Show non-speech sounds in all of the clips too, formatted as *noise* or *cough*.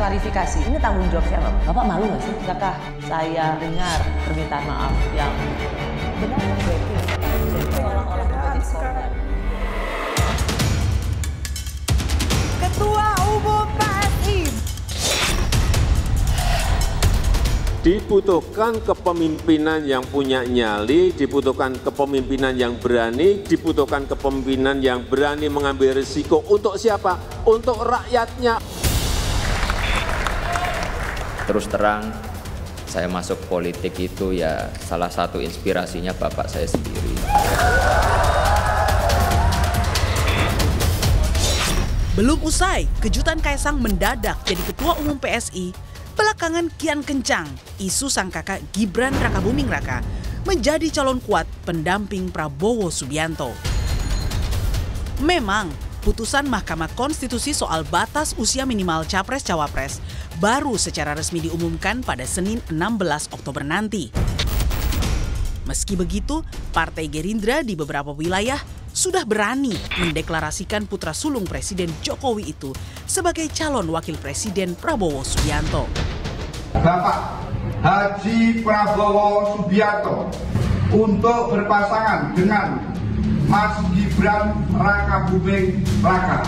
klarifikasi, ini tanggung jawab siapa? Bapak malu nggak sih? Apakah saya dengar permintaan maaf yang benar Ketua Umum PSI Dibutuhkan kepemimpinan yang punya nyali, dibutuhkan kepemimpinan yang berani, dibutuhkan kepemimpinan yang berani mengambil risiko untuk siapa? Untuk rakyatnya terus terang saya masuk politik itu ya salah satu inspirasinya bapak saya sendiri. Belum usai, kejutan Kaisang mendadak jadi ketua umum PSI, belakangan kian kencang isu sang kakak Gibran Rakabuming Raka menjadi calon kuat pendamping Prabowo Subianto. Memang putusan Mahkamah Konstitusi soal batas usia minimal capres-cawapres baru secara resmi diumumkan pada Senin 16 Oktober nanti. Meski begitu, Partai Gerindra di beberapa wilayah sudah berani mendeklarasikan putra sulung Presiden Jokowi itu sebagai calon wakil Presiden Prabowo Subianto. Bapak Haji Prabowo Subianto untuk berpasangan dengan Mas Gibran Raka Buming Raka.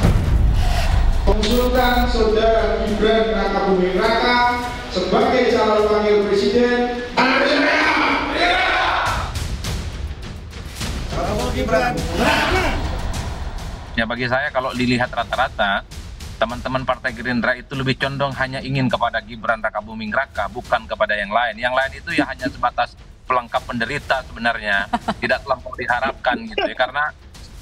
Mengusulkan saudara Gibran Raka Buming Raka sebagai calon wakil presiden Ya bagi saya kalau dilihat rata-rata teman-teman Partai Gerindra itu lebih condong hanya ingin kepada Gibran Raka Buming Raka bukan kepada yang lain. Yang lain itu ya hanya sebatas pelengkap penderita sebenarnya, tidak terlampau diharapkan gitu ya karena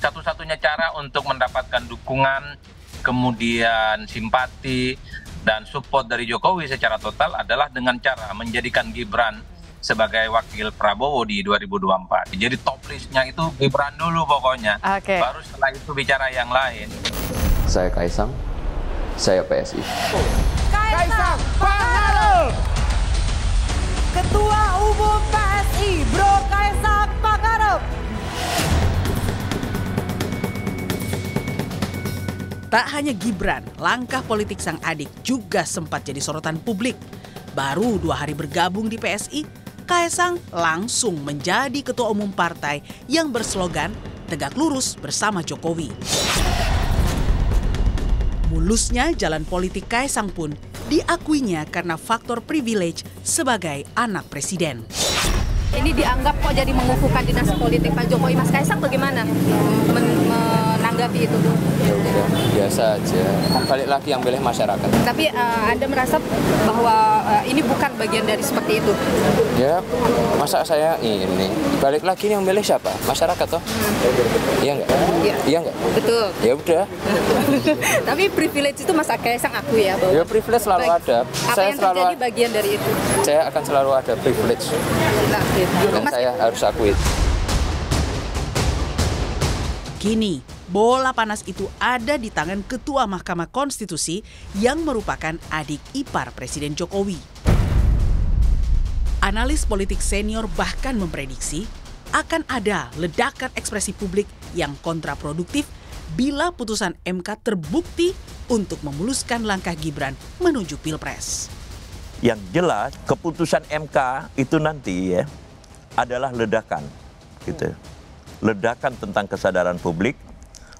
satu-satunya cara untuk mendapatkan dukungan, kemudian simpati dan support dari Jokowi secara total adalah dengan cara menjadikan Gibran sebagai wakil Prabowo di 2024. Jadi top listnya itu Gibran dulu pokoknya. Okay. Baru setelah itu bicara yang lain. Saya Kaisang, saya PSI. Oh. Kaisang, Kaisang Ketua Umum PSI, Bro Kaisang Pangarep. Tak hanya Gibran, langkah politik sang adik juga sempat jadi sorotan publik. Baru dua hari bergabung di PSI, Kaisang langsung menjadi ketua umum partai yang berslogan tegak lurus bersama Jokowi. Mulusnya jalan politik Kaisang pun diakuinya karena faktor privilege sebagai anak presiden. Ini dianggap kok jadi mengukuhkan dinas politik Pak Jokowi. Mas Kaisang bagaimana? men, menanggapi itu dong? Ya udah, biasa aja. Balik lagi yang pilih masyarakat. Tapi uh, Anda merasa bahwa uh, ini bukan bagian dari seperti itu? Ya, masa saya ini. Balik lagi yang pilih siapa? Masyarakat toh? Hmm. Iya enggak? Iya. Iya enggak? Betul. Ya udah. *laughs* Tapi privilege itu Mas sang aku ya bahwa Ya privilege selalu baik. ada. Apa saya yang selalu terjadi bagian dari itu? Saya akan selalu ada privilege. Nah, gitu. Dan Mas, saya harus akui. Kini, bola panas itu ada di tangan Ketua Mahkamah Konstitusi yang merupakan adik ipar Presiden Jokowi. Analis politik senior bahkan memprediksi akan ada ledakan ekspresi publik yang kontraproduktif bila putusan MK terbukti untuk memuluskan langkah Gibran menuju Pilpres. Yang jelas keputusan MK itu nanti ya adalah ledakan gitu. Hmm. Ledakan tentang kesadaran publik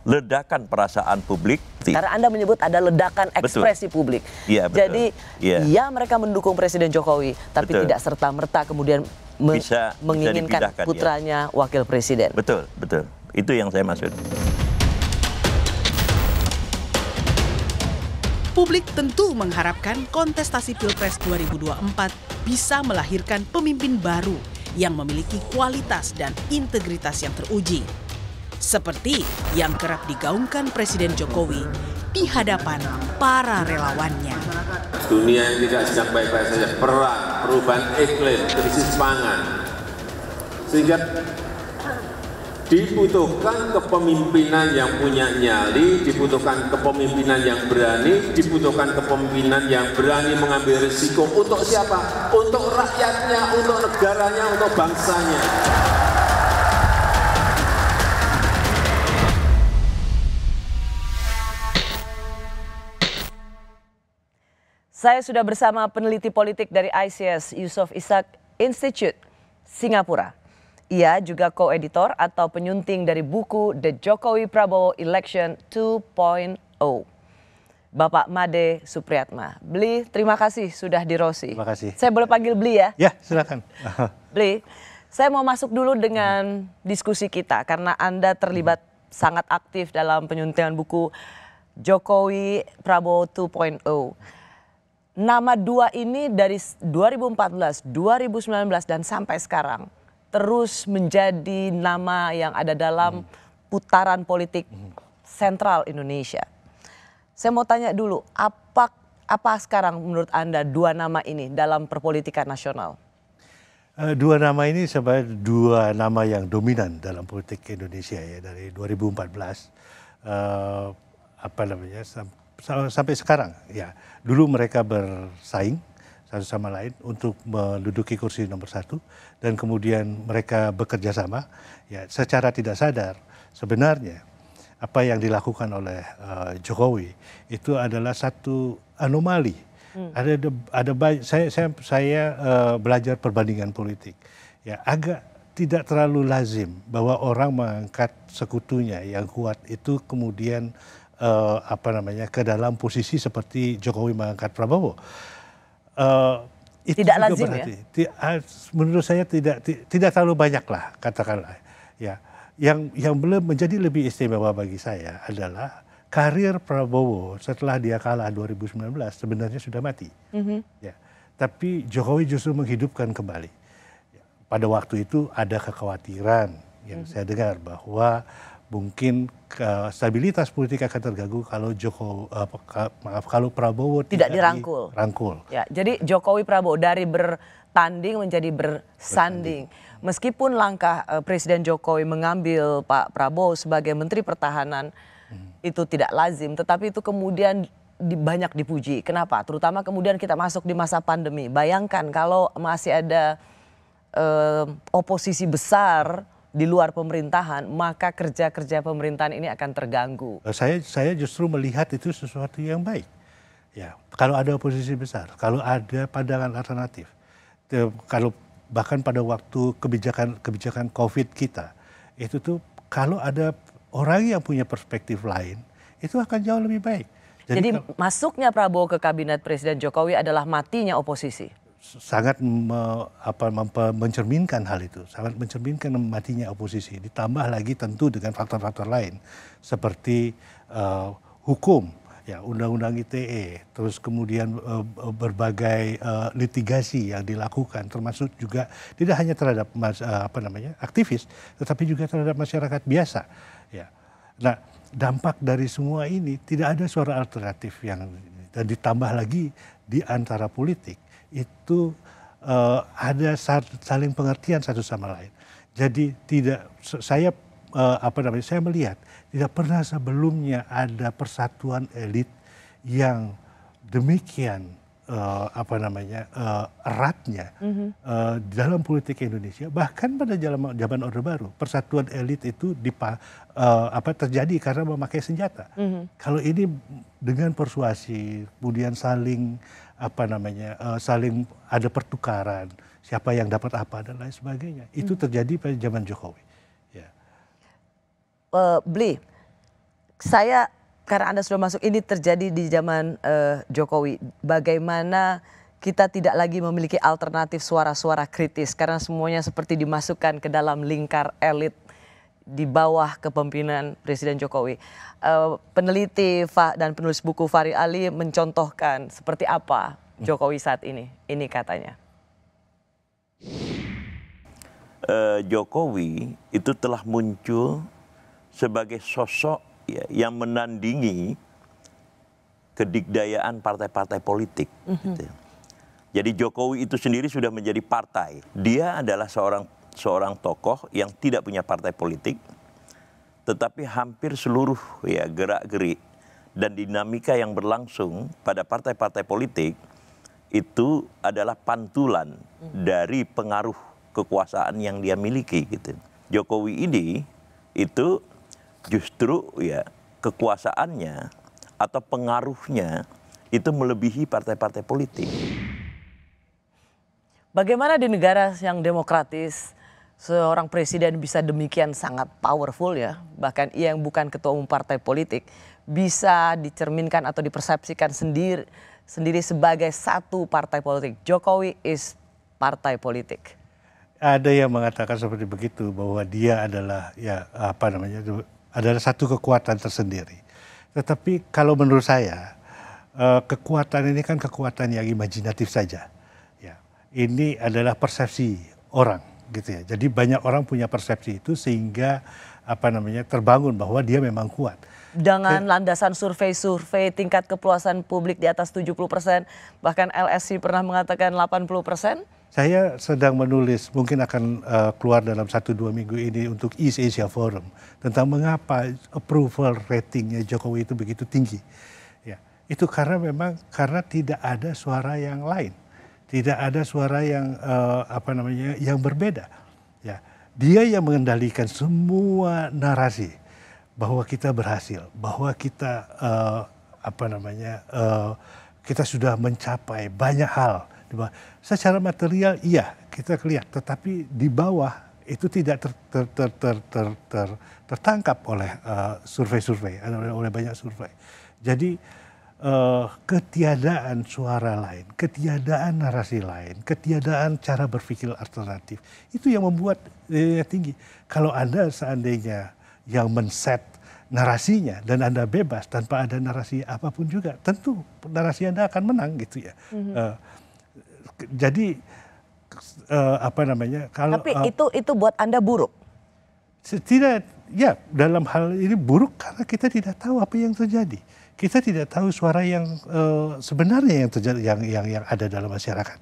ledakan perasaan publik. Karena Anda menyebut ada ledakan ekspresi betul. publik. Ya, betul. Jadi ya. ya mereka mendukung Presiden Jokowi, tapi betul. tidak serta-merta kemudian me bisa, menginginkan bisa iya. putranya ya. wakil presiden. Betul, betul. Itu yang saya maksud. Publik tentu mengharapkan kontestasi Pilpres 2024 bisa melahirkan pemimpin baru yang memiliki kualitas dan integritas yang teruji seperti yang kerap digaungkan Presiden Jokowi di hadapan para relawannya. Dunia yang tidak sedang baik-baik saja, perang, perubahan iklim, krisis pangan, sehingga dibutuhkan kepemimpinan yang punya nyali, dibutuhkan kepemimpinan yang berani, dibutuhkan kepemimpinan yang berani mengambil risiko untuk siapa? Untuk rakyatnya, untuk negaranya, untuk bangsanya. Saya sudah bersama peneliti politik dari ICS Yusuf Ishak Institute Singapura. Ia juga co-editor atau penyunting dari buku The Jokowi Prabowo Election 2.0. Bapak Made Supriyatma. Bli, terima kasih sudah di Rosi. Terima kasih. Saya boleh panggil Bli ya? Ya, silakan. *laughs* Bli, saya mau masuk dulu dengan diskusi kita karena Anda terlibat sangat aktif dalam penyuntingan buku Jokowi Prabowo 2.0 nama dua ini dari 2014, 2019 dan sampai sekarang terus menjadi nama yang ada dalam putaran politik sentral Indonesia. Saya mau tanya dulu, apa apa sekarang menurut Anda dua nama ini dalam perpolitikan nasional? Eh, dua nama ini sebenarnya dua nama yang dominan dalam politik Indonesia ya dari 2014 uh, eh, apa namanya sampai sekarang ya dulu mereka bersaing satu sama lain untuk menduduki kursi nomor satu dan kemudian mereka bekerja sama ya secara tidak sadar sebenarnya apa yang dilakukan oleh uh, Jokowi itu adalah satu anomali hmm. ada ada saya saya saya uh, belajar perbandingan politik ya agak tidak terlalu lazim bahwa orang mengangkat sekutunya yang kuat itu kemudian uh, apa namanya ke dalam posisi seperti Jokowi mengangkat Prabowo. Uh, itu tidak lazim ya? berarti, ya? menurut saya tidak tidak terlalu banyak lah katakanlah ya yang yang belum menjadi lebih istimewa bagi saya adalah karir Prabowo setelah dia kalah 2019 sebenarnya sudah mati mm -hmm. ya tapi Jokowi justru menghidupkan kembali pada waktu itu ada kekhawatiran yang mm -hmm. saya dengar bahwa mungkin stabilitas politik akan terganggu kalau Joko eh, maaf kalau Prabowo tidak, tidak dirangkul. Rangkul. Ya, jadi Jokowi Prabowo dari bertanding menjadi bersanding. bersanding. Meskipun langkah eh, Presiden Jokowi mengambil Pak Prabowo sebagai Menteri Pertahanan hmm. itu tidak lazim, tetapi itu kemudian di, banyak dipuji. Kenapa? Terutama kemudian kita masuk di masa pandemi. Bayangkan kalau masih ada uh, oposisi besar di luar pemerintahan, maka kerja-kerja pemerintahan ini akan terganggu. Eh, saya saya justru melihat itu sesuatu yang baik. Ya, kalau ada oposisi besar, kalau ada pandangan alternatif, kalau bahkan pada waktu kebijakan kebijakan COVID kita, itu tuh kalau ada orang yang punya perspektif lain, itu akan jauh lebih baik. Jadi, Jadi masuknya Prabowo ke kabinet Presiden Jokowi adalah matinya oposisi sangat me, apa, mencerminkan hal itu, sangat mencerminkan matinya oposisi. Ditambah lagi tentu dengan faktor-faktor lain seperti uh, hukum, ya undang-undang ITE, terus kemudian uh, berbagai uh, litigasi yang dilakukan, termasuk juga tidak hanya terhadap mas, uh, apa namanya aktivis, tetapi juga terhadap masyarakat biasa. Ya, nah dampak dari semua ini tidak ada suara alternatif yang dan ditambah lagi di antara politik itu uh, ada saling pengertian satu sama lain. Jadi tidak saya uh, apa namanya saya melihat tidak pernah sebelumnya ada persatuan elit yang demikian uh, apa namanya uh, eratnya mm-hmm. uh, dalam politik Indonesia bahkan pada zaman zaman Orde Baru persatuan elit itu dipa, uh, apa terjadi karena memakai senjata mm-hmm. kalau ini dengan persuasi kemudian saling apa namanya uh, saling ada pertukaran siapa yang dapat apa dan lain sebagainya itu mm-hmm. terjadi pada zaman Jokowi ya yeah. uh, beli saya karena Anda sudah masuk ini terjadi di zaman uh, Jokowi. Bagaimana kita tidak lagi memiliki alternatif suara-suara kritis karena semuanya seperti dimasukkan ke dalam lingkar elit di bawah kepemimpinan Presiden Jokowi. Uh, peneliti dan penulis buku Fari Ali mencontohkan seperti apa Jokowi saat ini. Ini katanya. Uh, Jokowi itu telah muncul sebagai sosok ya, yang menandingi kedikdayaan partai-partai politik. Mm -hmm. gitu. Ya. Jadi Jokowi itu sendiri sudah menjadi partai. Dia adalah seorang seorang tokoh yang tidak punya partai politik, tetapi hampir seluruh ya gerak-gerik dan dinamika yang berlangsung pada partai-partai politik itu adalah pantulan mhm. dari pengaruh kekuasaan yang dia miliki gitu. Jokowi ini itu justru ya kekuasaannya atau pengaruhnya itu melebihi partai-partai politik. Bagaimana di negara yang demokratis seorang presiden bisa demikian sangat powerful ya, bahkan ia yang bukan ketua umum partai politik bisa dicerminkan atau dipersepsikan sendiri sendiri sebagai satu partai politik. Jokowi is partai politik. Ada yang mengatakan seperti begitu bahwa dia adalah ya apa namanya adalah satu kekuatan tersendiri. Tetapi kalau menurut saya eh, kekuatan ini kan kekuatan yang imajinatif saja. Ya, ini adalah persepsi orang gitu ya. Jadi banyak orang punya persepsi itu sehingga apa namanya terbangun bahwa dia memang kuat. Dengan eh, landasan survei-survei tingkat kepuasan publik di atas 70 persen, bahkan LSI pernah mengatakan 80 persen, saya sedang menulis, mungkin akan uh, keluar dalam satu dua minggu ini untuk East Asia Forum tentang mengapa approval ratingnya Jokowi itu begitu tinggi. Ya, itu karena memang karena tidak ada suara yang lain, tidak ada suara yang uh, apa namanya yang berbeda. Ya, dia yang mengendalikan semua narasi bahwa kita berhasil, bahwa kita uh, apa namanya uh, kita sudah mencapai banyak hal secara material iya kita lihat tetapi di bawah itu tidak ter, ter, ter, ter, ter, ter, tertangkap oleh eh, survei-survei uh, oleh banyak survei. Jadi uh, ketiadaan suara lain, ketiadaan narasi lain, ketiadaan cara berpikir alternatif itu yang membuat eh, tinggi. Kalau anda seandainya yang men-set narasinya dan anda bebas tanpa ada narasi apapun juga, tentu narasi anda akan menang gitu ya. Mm -hmm. uh, jadi uh, apa namanya kalau tapi uh, itu itu buat anda buruk tidak ya dalam hal ini buruk karena kita tidak tahu apa yang terjadi kita tidak tahu suara yang uh, sebenarnya yang terjadi yang yang yang ada dalam masyarakat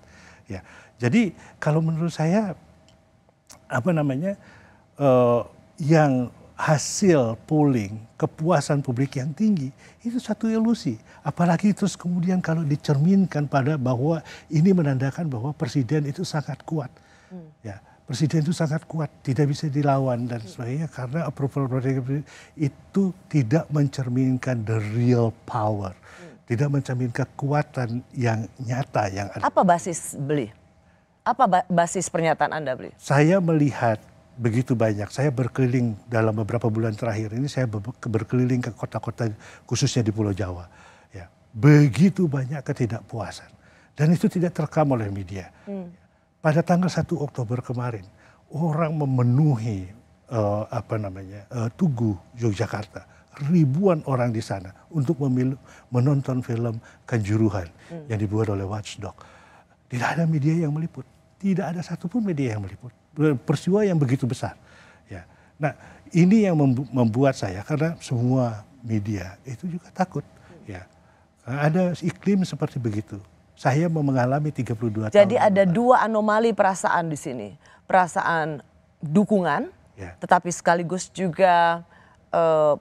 ya jadi kalau menurut saya apa namanya uh, yang hasil polling kepuasan publik yang tinggi itu satu ilusi apalagi terus kemudian kalau dicerminkan pada bahwa ini menandakan bahwa presiden itu sangat kuat hmm. ya presiden itu sangat kuat tidak bisa dilawan dan hmm. sebagainya karena approval rating itu tidak mencerminkan the real power hmm. tidak mencerminkan kekuatan yang nyata yang ada apa basis beli apa basis pernyataan Anda beli saya melihat begitu banyak. Saya berkeliling dalam beberapa bulan terakhir ini saya berkeliling ke kota-kota khususnya di Pulau Jawa. Ya, begitu banyak ketidakpuasan dan itu tidak terekam oleh media. Hmm. Pada tanggal 1 Oktober kemarin orang memenuhi uh, apa namanya uh, Tugu Yogyakarta ribuan orang di sana untuk memilih, menonton film Kanjuruhan hmm. yang dibuat oleh Watchdog. Tidak ada media yang meliput, tidak ada satupun media yang meliput peristiwa yang begitu besar. Ya. Nah, ini yang membuat saya karena semua media itu juga takut. Ya. Ada iklim seperti begitu. Saya mengalami 32 Jadi tahun. Jadi ada dua anomali perasaan di sini. Perasaan dukungan, ya. tetapi sekaligus juga eh,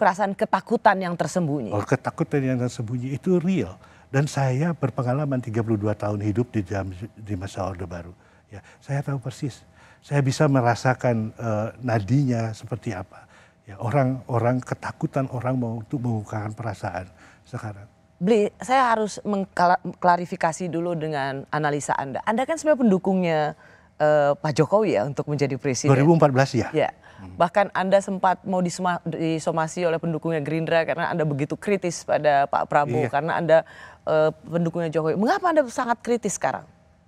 perasaan ketakutan yang tersembunyi. Oh, ketakutan yang tersembunyi itu real. Dan saya berpengalaman 32 tahun hidup di, jam, di masa Orde Baru Ya, saya tahu persis. Saya bisa merasakan uh, nadinya seperti apa. Ya, orang-orang ketakutan orang mau untuk mengungkapkan perasaan sekarang. Bli, saya harus mengklarifikasi dulu dengan analisa Anda. Anda kan sebenarnya pendukungnya uh, Pak Jokowi ya untuk menjadi presiden. 2014 ya. Ya. Hmm. Bahkan Anda sempat mau disomasi oleh pendukungnya Gerindra karena Anda begitu kritis pada Pak Prabowo, iya. karena Anda uh, pendukungnya Jokowi. Mengapa Anda sangat kritis sekarang?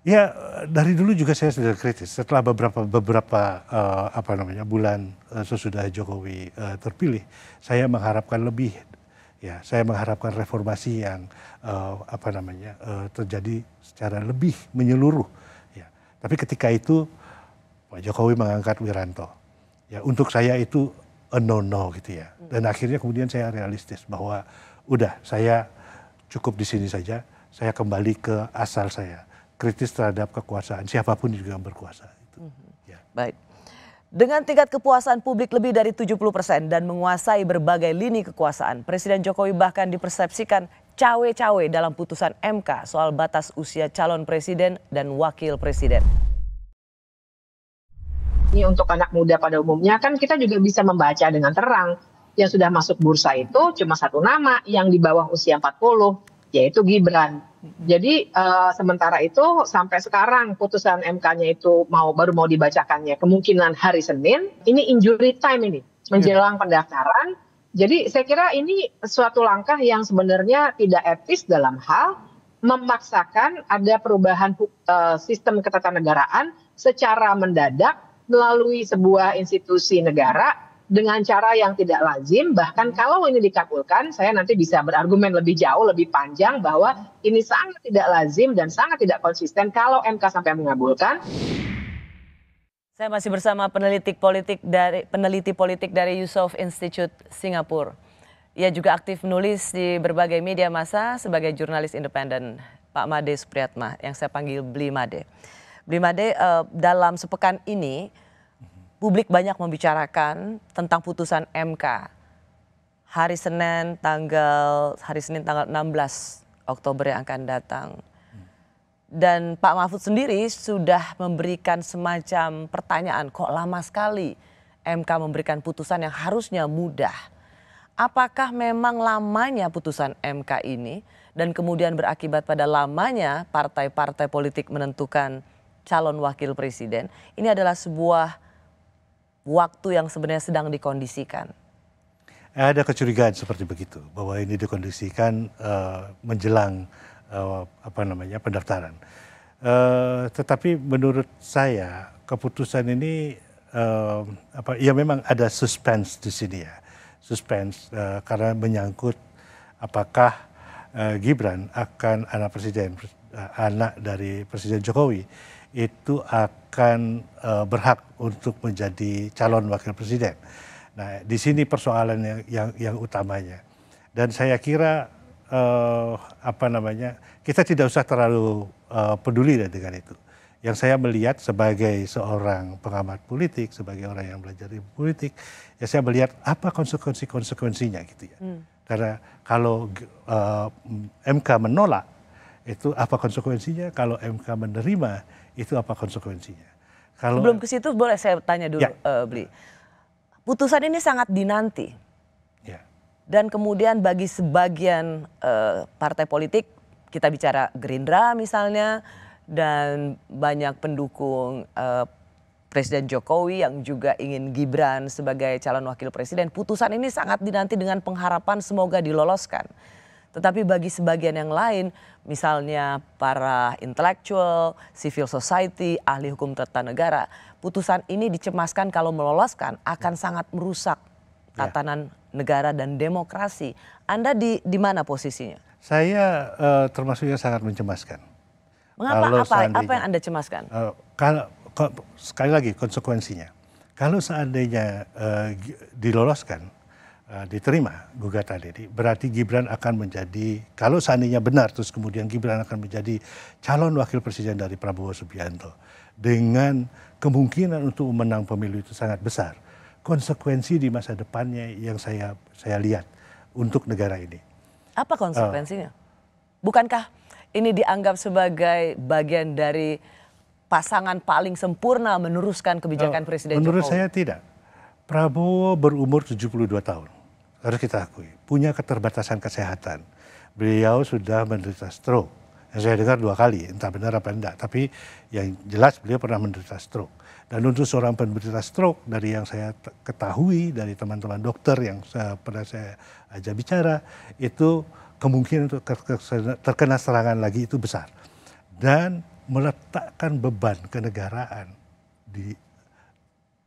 Ya dari dulu juga saya sudah kritis. Setelah beberapa beberapa uh, apa namanya bulan uh, sesudah Jokowi uh, terpilih, saya mengharapkan lebih. Ya, saya mengharapkan reformasi yang uh, apa namanya uh, terjadi secara lebih menyeluruh. Ya, tapi ketika itu Pak Jokowi mengangkat Wiranto. Ya, untuk saya itu a no no gitu ya. Dan akhirnya kemudian saya realistis bahwa udah saya cukup di sini saja. Saya kembali ke asal saya kritis terhadap kekuasaan siapapun juga yang berkuasa. Itu. Mhm. Ya. Baik. Dengan tingkat kepuasan publik lebih dari 70 persen dan menguasai berbagai lini kekuasaan, Presiden Jokowi bahkan dipersepsikan cawe-cawe dalam putusan MK soal batas usia calon presiden dan wakil presiden ini untuk anak muda pada umumnya kan kita juga bisa membaca dengan terang yang sudah masuk bursa itu cuma satu nama yang di bawah usia 40 yaitu Gibran. Jadi uh, sementara itu sampai sekarang putusan MK-nya itu mau baru mau dibacakannya kemungkinan hari Senin. Ini injury time ini menjelang yeah. pendaftaran. Jadi saya kira ini suatu langkah yang sebenarnya tidak etis dalam hal memaksakan ada perubahan uh, sistem ketatanegaraan secara mendadak melalui sebuah institusi negara dengan cara yang tidak lazim. Bahkan kalau ini dikabulkan, saya nanti bisa berargumen lebih jauh, lebih panjang bahwa ini sangat tidak lazim dan sangat tidak konsisten kalau MK sampai mengabulkan. Saya masih bersama peneliti politik dari peneliti politik dari Yusof Institute Singapura. Ia juga aktif menulis di berbagai media massa sebagai jurnalis independen. Pak Made Supriyatma yang saya panggil Bli Made. Bli Made eh, dalam sepekan ini publik banyak membicarakan tentang putusan MK hari Senin tanggal hari Senin tanggal 16 Oktober yang akan datang. Dan Pak Mahfud sendiri sudah memberikan semacam pertanyaan kok lama sekali MK memberikan putusan yang harusnya mudah. Apakah memang lamanya putusan MK ini dan kemudian berakibat pada lamanya partai-partai politik menentukan calon wakil presiden? Ini adalah sebuah waktu yang sebenarnya sedang dikondisikan? Ada kecurigaan seperti begitu bahwa ini dikondisikan uh, menjelang uh, apa namanya pendaftaran. Uh, tetapi menurut saya keputusan ini uh, apa ya memang ada suspense di sini ya suspense uh, karena menyangkut apakah uh, Gibran akan anak presiden uh, anak dari presiden Jokowi itu akan uh, berhak untuk menjadi calon wakil presiden. Nah, di sini persoalan yang yang, yang utamanya. Dan saya kira uh, apa namanya kita tidak usah terlalu uh, peduli dengan itu. Yang saya melihat sebagai seorang pengamat politik, sebagai orang yang belajar di politik, ya saya melihat apa konsekuensi-konsekuensinya gitu ya. Hmm. Karena kalau uh, MK menolak itu apa konsekuensinya? Kalau MK menerima itu apa konsekuensinya. Kalau Belum ke situ boleh saya tanya dulu ya. uh, Bli. Putusan ini sangat dinanti. Ya. Dan kemudian bagi sebagian uh, partai politik kita bicara Gerindra misalnya dan banyak pendukung uh, Presiden Jokowi yang juga ingin Gibran sebagai calon wakil presiden, putusan ini sangat dinanti dengan pengharapan semoga diloloskan. Tetapi bagi sebagian yang lain, misalnya para intelektual, civil society, ahli hukum tata negara, putusan ini dicemaskan kalau meloloskan akan ya. sangat merusak ya. tatanan ya. negara dan demokrasi. Anda di di mana posisinya? Saya uh, termasuknya sangat mencemaskan. Mengapa kalau apa apa yang Anda cemaskan? Uh, kalau sekali lagi konsekuensinya. Kalau seandainya uh, diloloskan Eh, diterima gugatan ini berarti Gibran akan menjadi kalau seandainya benar terus kemudian Gibran akan menjadi calon wakil presiden dari Prabowo Subianto dengan kemungkinan untuk menang pemilu itu sangat besar konsekuensi di masa depannya yang saya saya lihat untuk negara ini apa eh, konsekuensinya bukankah ini dianggap sebagai bagian dari pasangan paling sempurna meneruskan kebijakan uh, presiden menurut Jokowi saya tidak Prabowo berumur 72 tahun harus kita akui, punya keterbatasan kesehatan. Beliau sudah menderita stroke. Yang saya dengar dua kali, entah benar apa enggak. Tapi yang jelas beliau pernah menderita stroke. Dan untuk seorang penderita stroke, dari yang saya ketahui, dari teman-teman dokter yang saya, pernah saya ajak bicara, itu kemungkinan untuk terkena serangan lagi itu besar. Dan meletakkan beban kenegaraan di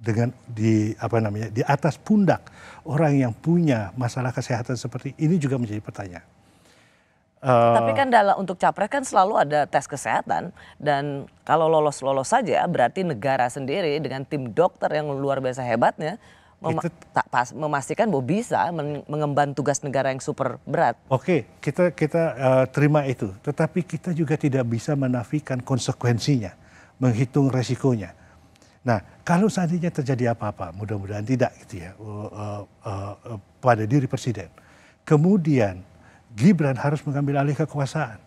dengan di apa namanya di atas pundak orang yang punya masalah kesehatan seperti ini juga menjadi pertanyaan. Uh, Tapi kan dalam untuk capres kan selalu ada tes kesehatan dan kalau lolos lolos saja berarti negara sendiri dengan tim dokter yang luar biasa hebatnya mem itu, tak pas, memastikan bahwa bisa mengemban tugas negara yang super berat. Oke, okay, kita kita uh, terima itu. Tetapi kita juga tidak bisa menafikan konsekuensinya, menghitung resikonya. Nah, kalau seandainya terjadi apa-apa, mudah-mudahan tidak gitu ya, uh, uh, uh, pada diri presiden. Kemudian Gibran harus mengambil alih kekuasaan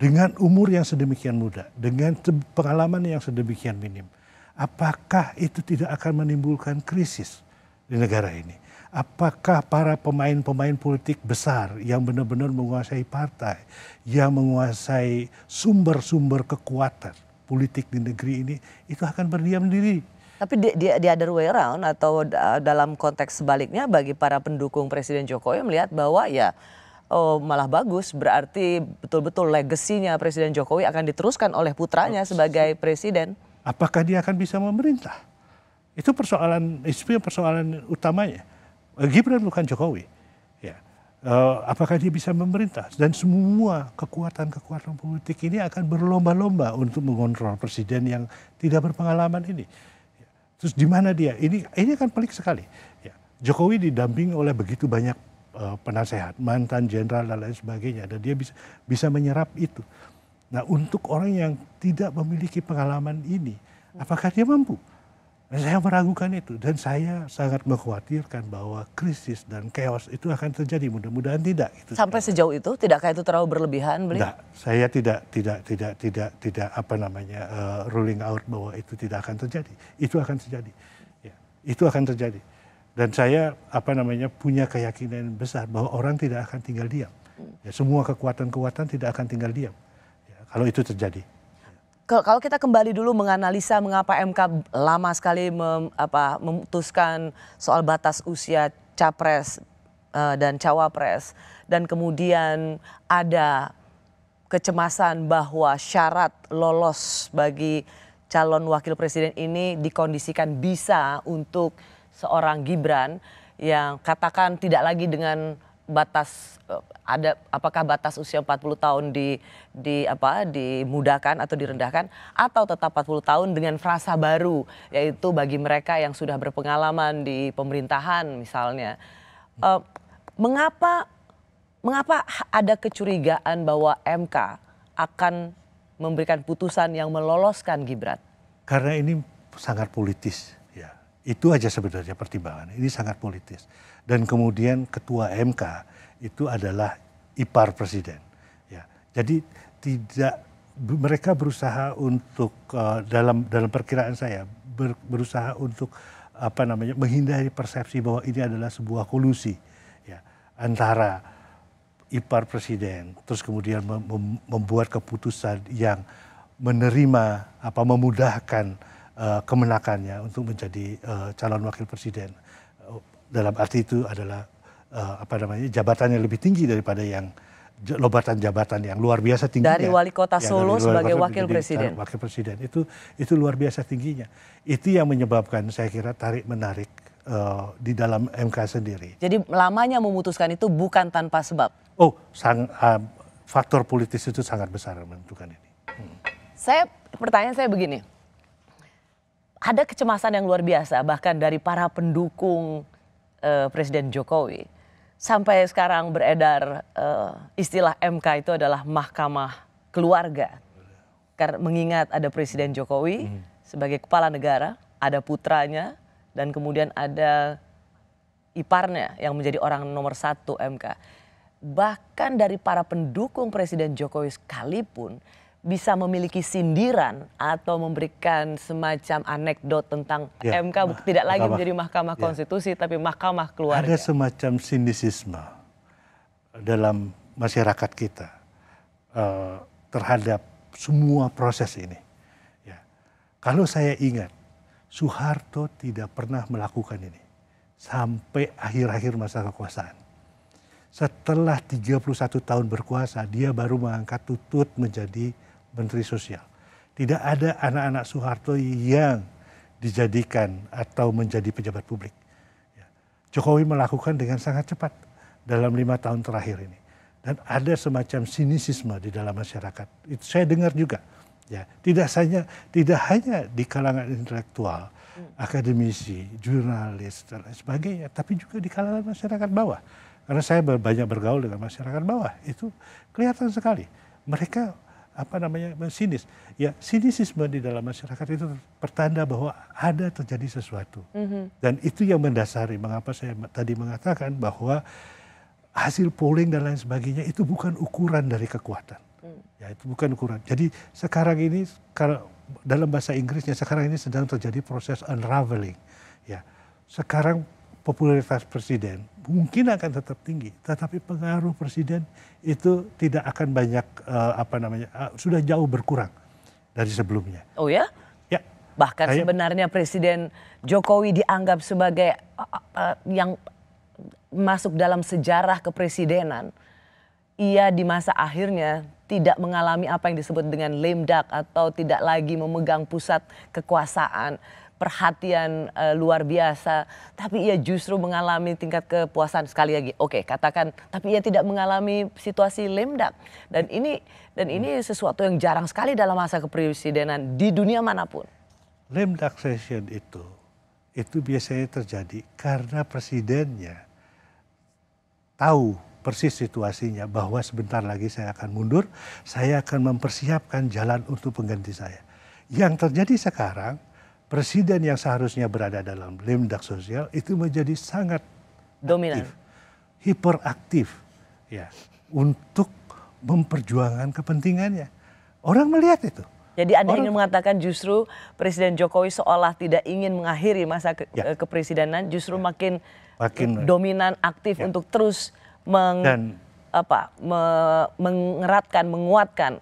dengan umur yang sedemikian muda, dengan pengalaman yang sedemikian minim. Apakah itu tidak akan menimbulkan krisis di negara ini? Apakah para pemain-pemain politik besar yang benar-benar menguasai partai, yang menguasai sumber-sumber kekuatan politik di negeri ini, itu akan berdiam diri? Tapi di, di, di other way around atau eh, dalam konteks sebaliknya bagi para pendukung Presiden Jokowi melihat bahwa ya oh, malah bagus berarti betul-betul legasinya Presiden Jokowi akan diteruskan oleh putranya sebagai presiden. Apakah dia akan bisa memerintah? Itu persoalan itu persoalan utamanya. Eh, Gibran bukan Jokowi. Ya. Uh, apakah dia bisa memerintah dan semua kekuatan-kekuatan politik ini akan berlomba-lomba untuk mengontrol presiden yang tidak berpengalaman ini. Terus di mana dia? Ini ini kan pelik sekali. Ya. Jokowi didampingi oleh begitu banyak uh, penasehat, mantan jenderal dan lain sebagainya, dan dia bisa bisa menyerap itu. Nah, untuk orang yang tidak memiliki pengalaman ini, apakah dia mampu? Saya meragukan itu dan saya sangat mengkhawatirkan bahwa krisis dan chaos itu akan terjadi. Mudah-mudahan tidak. Itu Sampai sekarang. sejauh itu, tidakkah itu terlalu berlebihan, beli? Tidak, saya tidak, tidak, tidak, tidak, tidak apa namanya uh, ruling out bahwa itu tidak akan terjadi. Itu akan terjadi. Ya, itu akan terjadi. Dan saya apa namanya punya keyakinan besar bahwa orang tidak akan tinggal diam. Hmm. Ya, semua kekuatan-kekuatan tidak akan tinggal diam. Ya, kalau itu terjadi kalau kita kembali dulu menganalisa mengapa MK lama sekali mem, apa, memutuskan soal batas usia capres uh, dan cawapres dan kemudian ada kecemasan bahwa syarat lolos bagi calon wakil presiden ini dikondisikan bisa untuk seorang Gibran yang katakan tidak lagi dengan batas eh, ada apakah batas usia 40 tahun di di apa dimudahkan atau direndahkan atau tetap 40 tahun dengan frasa baru yaitu bagi mereka yang sudah berpengalaman di pemerintahan misalnya uh, mengapa mengapa ada kecurigaan bahwa MK akan memberikan putusan yang meloloskan Gibran karena ini sangat politis itu aja sebenarnya pertimbangan. Ini sangat politis. Dan kemudian ketua MK itu adalah ipar presiden. Ya. Jadi tidak mereka berusaha untuk uh, dalam dalam perkiraan saya ber, berusaha untuk apa namanya menghindari persepsi bahwa ini adalah sebuah kolusi ya antara ipar presiden terus kemudian mem membuat keputusan yang menerima apa memudahkan Eh, kemenakannya untuk menjadi uh, calon wakil presiden. dalam arti itu adalah uh, apa namanya jabatannya lebih tinggi daripada yang lobatan jabatan yang luar biasa tinggi Dari wali kota Solo sebagai wakil presiden. Wakil presiden itu itu luar biasa tingginya. Itu yang menyebabkan saya kira tarik menarik uh, di dalam MK sendiri. Jadi lamanya memutuskan itu bukan tanpa sebab. Oh, sang, uh, faktor politis itu sangat besar menentukan ini. Hmm. Saya pertanyaan saya begini, ada kecemasan yang luar biasa bahkan dari para pendukung uh, Presiden Jokowi sampai sekarang beredar uh, istilah MK itu adalah mahkamah keluarga karena mengingat ada Presiden Jokowi hmm. sebagai kepala negara ada putranya dan kemudian ada iparnya yang menjadi orang nomor satu MK bahkan dari para pendukung Presiden Jokowi sekalipun bisa memiliki sindiran atau memberikan semacam anekdot tentang ya, MK mah, tidak lagi mahkamah, menjadi Mahkamah ya. Konstitusi tapi Mahkamah Keluarga. Ada semacam sindisisme dalam masyarakat kita uh, terhadap semua proses ini. Ya. Kalau saya ingat, Soeharto tidak pernah melakukan ini sampai akhir-akhir masa kekuasaan setelah 31 tahun berkuasa dia baru mengangkat tutut menjadi Menteri Sosial. Tidak ada anak-anak Soeharto yang dijadikan atau menjadi pejabat publik. Ya. Jokowi melakukan dengan sangat cepat dalam lima tahun terakhir ini. Dan ada semacam sinisisme di dalam masyarakat. Itu saya dengar juga. Ya, tidak hanya tidak hanya di kalangan intelektual, hmm. akademisi, jurnalis dan lain sebagainya, tapi juga di kalangan masyarakat bawah. Karena saya banyak bergaul dengan masyarakat bawah, itu kelihatan sekali. Mereka apa namanya sinis ya sinisisme di dalam masyarakat itu pertanda bahwa ada terjadi sesuatu mm-hmm. dan itu yang mendasari mengapa saya tadi mengatakan bahwa hasil polling dan lain sebagainya itu bukan ukuran dari kekuatan mm. ya itu bukan ukuran jadi sekarang ini kalau dalam bahasa Inggrisnya sekarang ini sedang terjadi proses unraveling ya sekarang popularitas presiden mungkin akan tetap tinggi, tetapi pengaruh presiden itu tidak akan banyak uh, apa namanya uh, sudah jauh berkurang dari sebelumnya. Oh ya? Ya. Bahkan saya, sebenarnya presiden Jokowi dianggap sebagai uh, uh, yang masuk dalam sejarah kepresidenan. Ia di masa akhirnya tidak mengalami apa yang disebut dengan lame atau tidak lagi memegang pusat kekuasaan perhatian uh, luar biasa, tapi ia justru mengalami tingkat kepuasan sekali lagi. Oke, katakan, tapi ia tidak mengalami situasi lemdak. Dan ini dan ini sesuatu yang jarang sekali dalam masa kepresidenan di dunia manapun. Lemdak session itu itu biasanya terjadi karena presidennya tahu persis situasinya bahwa sebentar lagi saya akan mundur, saya akan mempersiapkan jalan untuk pengganti saya. Yang terjadi sekarang presiden yang seharusnya berada dalam lembaga sosial itu menjadi sangat dominan, hiperaktif, ya untuk memperjuangkan kepentingannya. Orang melihat itu. Jadi Anda ingin mengatakan justru Presiden Jokowi seolah tidak ingin mengakhiri masa ke, ya. Eh, kepresidenan, justru ya. makin, makin eh, dominan aktif ya. untuk terus meng, Dan, apa, me, mengeratkan, menguatkan.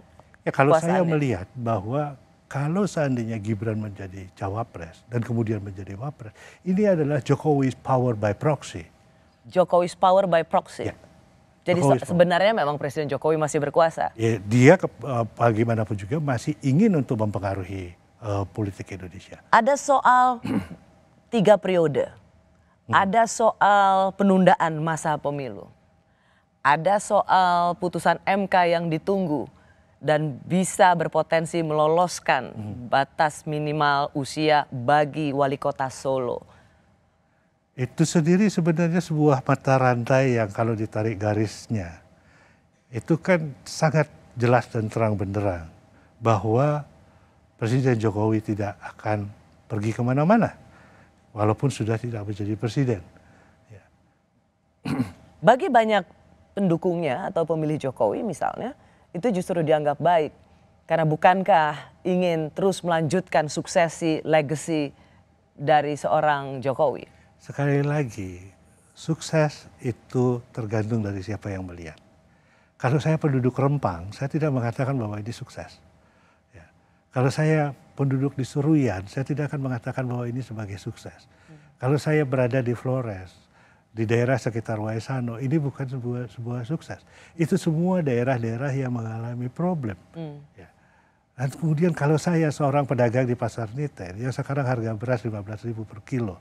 Ya kalau saya melihat bahwa kalau seandainya Gibran menjadi cawapres dan kemudian menjadi wapres, ini adalah Jokowi's power by proxy. Jokowi's power by proxy. Ya. Jadi Jokowi's sebenarnya power. memang Presiden Jokowi masih berkuasa. Ya, dia ke, uh, bagaimanapun juga masih ingin untuk mempengaruhi uh, politik Indonesia. Ada soal *clears throat* tiga periode, hmm. ada soal penundaan masa pemilu, ada soal putusan MK yang ditunggu dan bisa berpotensi meloloskan hmm. batas minimal usia bagi wali kota Solo. Itu sendiri sebenarnya sebuah mata rantai yang kalau ditarik garisnya itu kan sangat jelas dan terang benderang bahwa Presiden Jokowi tidak akan pergi kemana-mana walaupun sudah tidak menjadi presiden. Ya. *clears throat* Bagi banyak pendukungnya atau pemilih Jokowi misalnya, itu justru dianggap baik. Karena bukankah ingin terus melanjutkan suksesi legacy dari seorang Jokowi? Sekali lagi, sukses itu tergantung dari siapa yang melihat. Kalau saya penduduk Rempang, saya tidak mengatakan bahwa ini sukses. Ya. Kalau saya penduduk di Suruyan, saya tidak akan mengatakan bahwa ini sebagai sukses. Hmm. Kalau saya berada di Flores, di daerah sekitar Waisano ini bukan sebuah sebuah sukses. Itu semua daerah-daerah yang mengalami problem. Hmm. Ya. Dan kemudian kalau saya seorang pedagang di pasar Niter, yang sekarang harga beras 15.000 per kilo,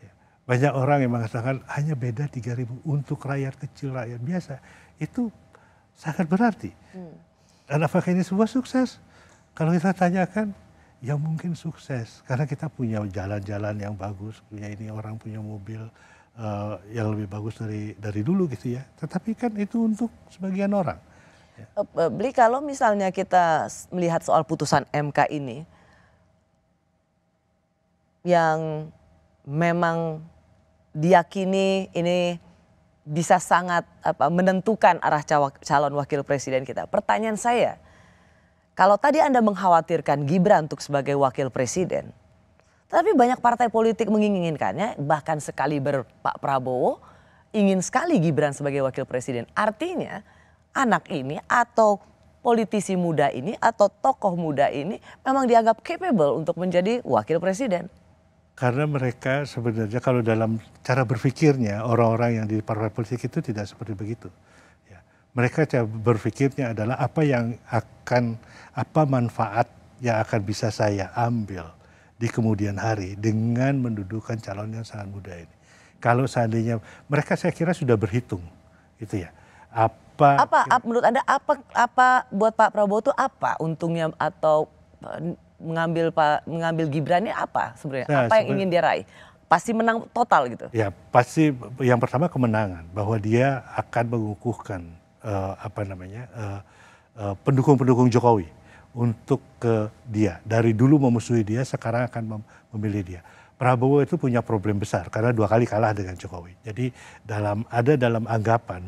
ya. banyak orang yang mengatakan hanya beda 3.000 untuk rakyat kecil, rakyat biasa. Itu sangat berarti. Hmm. Dan apakah ini sebuah sukses? Kalau kita tanyakan, ya mungkin sukses karena kita punya jalan-jalan yang bagus, punya ini orang punya mobil, Eh, yang lebih bagus dari dari dulu gitu ya. Tetapi kan itu untuk sebagian orang. Eh, eh, Beli kalau misalnya kita melihat soal putusan MK ini yang memang diyakini ini bisa sangat apa, menentukan arah calon wakil presiden kita. Pertanyaan saya, kalau tadi Anda mengkhawatirkan Gibran untuk sebagai wakil presiden, tapi banyak partai politik menginginkannya, bahkan sekali ber Pak Prabowo ingin sekali Gibran sebagai wakil presiden. Artinya anak ini atau politisi muda ini atau tokoh muda ini memang dianggap capable untuk menjadi wakil presiden. Karena mereka sebenarnya kalau dalam cara berpikirnya orang-orang yang di partai politik itu tidak seperti begitu. Ya. Mereka cara berpikirnya adalah apa yang akan apa manfaat yang akan bisa saya ambil di kemudian hari dengan mendudukan calon yang sangat muda ini. Kalau seandainya mereka saya kira sudah berhitung itu ya. Apa apa kira, menurut Anda apa apa buat Pak Prabowo itu apa untungnya atau eh, mengambil Pak mengambil Gibran ini apa sebenarnya? Nah, apa yang ingin dia raih? Pasti menang total gitu. Ya, pasti yang pertama kemenangan bahwa dia akan mengukuhkan uh, apa namanya? pendukung eh, pendukung-pendukung Jokowi untuk ke dia. Dari dulu memusuhi dia, sekarang akan memilih dia. Prabowo itu punya problem besar karena dua kali kalah dengan Jokowi. Jadi dalam ada dalam anggapan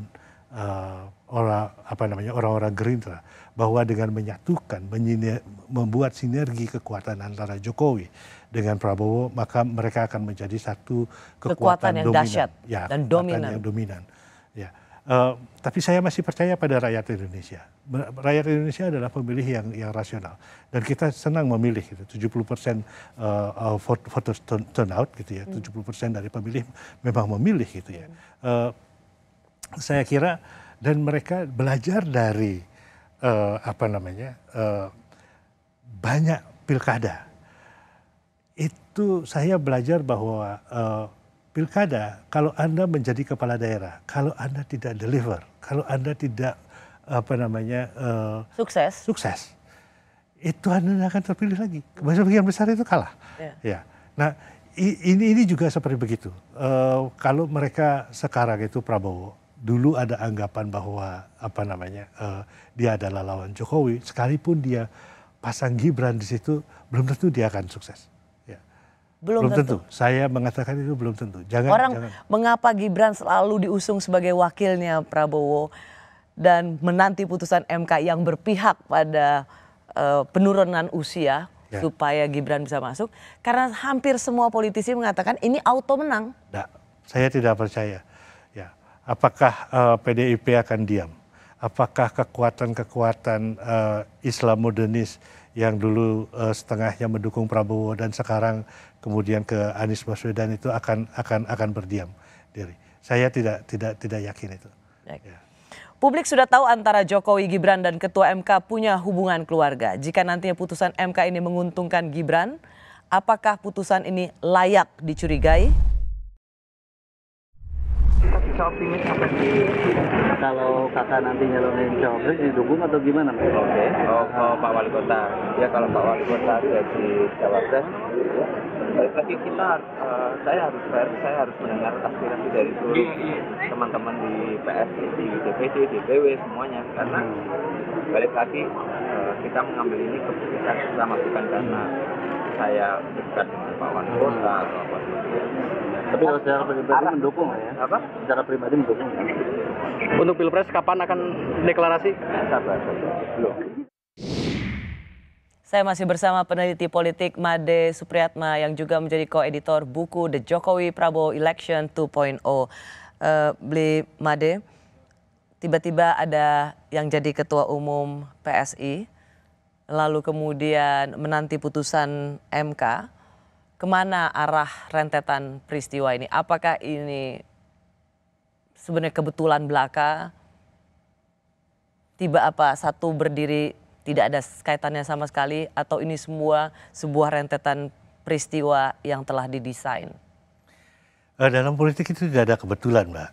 uh, eh, orang apa namanya orang-orang Gerindra bahwa dengan menyatukan menyiner, membuat sinergi kekuatan antara Jokowi dengan Prabowo maka mereka akan menjadi satu kekuatan, kekuatan yang dominan. dahsyat ya, dan dominan. Yang dominan. Eh, tapi saya masih percaya pada rakyat Indonesia. Rakyat Indonesia adalah pemilih yang yang rasional dan kita senang memilih gitu. 70% persen uh, voter turnout gitu ya. Hmm. 70% dari pemilih memang memilih gitu ya. Uh, saya kira dan mereka belajar dari uh, apa namanya? Uh, banyak pilkada. Itu saya belajar bahwa uh, pilkada kalau Anda menjadi kepala daerah, kalau Anda tidak deliver, kalau Anda tidak apa namanya uh, sukses. Sukses. Itu Anda akan terpilih lagi. bagian besar itu kalah. Yeah. Ya. Nah, ini ini juga seperti begitu. Uh, kalau mereka sekarang itu Prabowo, dulu ada anggapan bahwa apa namanya uh, dia adalah lawan Jokowi, sekalipun dia pasang Gibran di situ, belum tentu dia akan sukses. Belum, belum tentu. tentu. Saya mengatakan itu belum tentu. Jangan orang jangan. mengapa Gibran selalu diusung sebagai wakilnya Prabowo dan menanti putusan MK yang berpihak pada uh, penurunan usia ya. supaya Gibran bisa masuk karena hampir semua politisi mengatakan ini auto menang. Tidak, saya tidak percaya. Ya, apakah uh, eh, PDIP akan diam? Apakah kekuatan-kekuatan uh, Islam modernis yang dulu uh, setengahnya mendukung Prabowo dan sekarang kemudian ke Anies Baswedan itu akan akan akan berdiam diri. Saya tidak tidak tidak yakin itu. Ya. Publik sudah tahu antara Jokowi Gibran dan Ketua MK punya hubungan keluarga. Jika nantinya putusan MK ini menguntungkan Gibran, apakah putusan ini layak dicurigai? Kalau kata nantinya kalau kakak nanti nyalonin cawapres didukung atau gimana Oke, okay. oh, oh Pak Wali Kota. Ya kalau Pak Wali Kota jadi cawapres, balik lagi kita uh, saya harus fair saya harus mendengar aspirasi dari seluruh iya, iya. teman-teman di PSI di DPC DPW semuanya karena hmm. balik lagi uh, kita mengambil ini keputusan bersama bukan karena hmm. saya dekat dengan Pak Wan Kota hmm. atau apa tapi kalau secara pribadi mendukung ya apa secara pribadi mendukung ya. untuk pilpres kapan akan deklarasi sabar sabar belum saya masih bersama peneliti politik Made Supriyatma yang juga menjadi co-editor buku The Jokowi Prabowo Election 2.0. Uh, eh, Beli Made, tiba-tiba ada yang jadi ketua umum PSI, lalu kemudian menanti putusan MK. Kemana arah rentetan peristiwa ini? Apakah ini sebenarnya kebetulan belaka? Tiba apa satu berdiri tidak ada kaitannya sama sekali atau ini semua sebuah rentetan peristiwa yang telah didesain? Eh, dalam politik itu tidak ada kebetulan, Mbak.